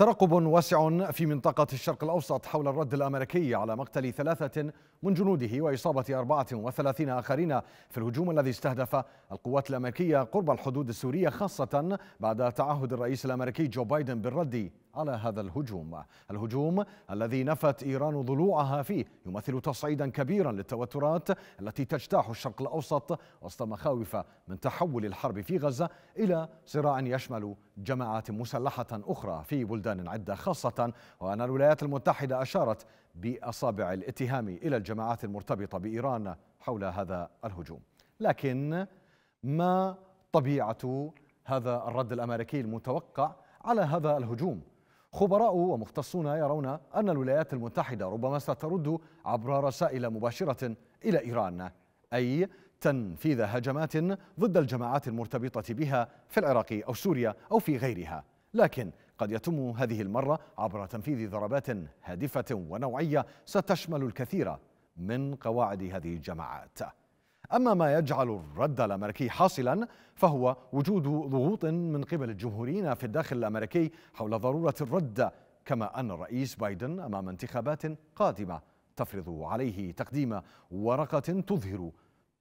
ترقب واسع في منطقة الشرق الأوسط حول الرد الأمريكي على مقتل ثلاثة من جنوده وإصابة أربعة وثلاثين آخرين في الهجوم الذي استهدف القوات الأمريكية قرب الحدود السورية خاصة بعد تعهد الرئيس الأمريكي جو بايدن بالرد على هذا الهجوم الهجوم الذي نفت إيران ضلوعها فيه يمثل تصعيدا كبيرا للتوترات التي تجتاح الشرق الأوسط وسط مخاوف من تحول الحرب في غزة إلى صراع يشمل جماعات مسلحة أخرى في بلدان عدة خاصة وأن الولايات المتحدة أشارت بأصابع الاتهام إلى الجماعات المرتبطة بإيران حول هذا الهجوم لكن ما طبيعة هذا الرد الأمريكي المتوقع على هذا الهجوم خبراء ومختصون يرون أن الولايات المتحدة ربما سترد عبر رسائل مباشرة إلى إيران أي تنفيذ هجمات ضد الجماعات المرتبطة بها في العراق أو سوريا أو في غيرها لكن قد يتم هذه المرة عبر تنفيذ ضربات هادفة ونوعية ستشمل الكثير من قواعد هذه الجماعات أما ما يجعل الرد الأمريكي حاصلا فهو وجود ضغوط من قبل الجمهوريين في الداخل الأمريكي حول ضرورة الرد كما أن الرئيس بايدن أمام انتخابات قادمة تفرض عليه تقديم ورقة تظهر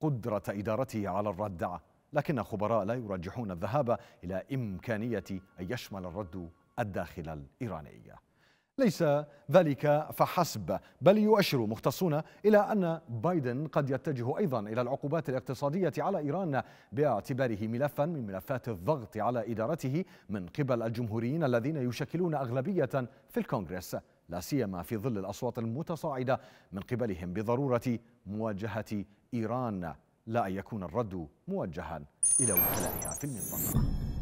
قدرة إدارته على الردع لكن خبراء لا يرجحون الذهاب إلى إمكانية أن يشمل الرد الداخل الإيراني ليس ذلك فحسب بل يؤشر مختصون إلى أن بايدن قد يتجه أيضا إلى العقوبات الاقتصادية على إيران باعتباره ملفا من ملفات الضغط على إدارته من قبل الجمهوريين الذين يشكلون أغلبية في الكونغرس لا سيما في ظل الأصوات المتصاعدة من قبلهم بضرورة مواجهة إيران لا أن يكون الرد موجها إلى وكلائها في المنطقة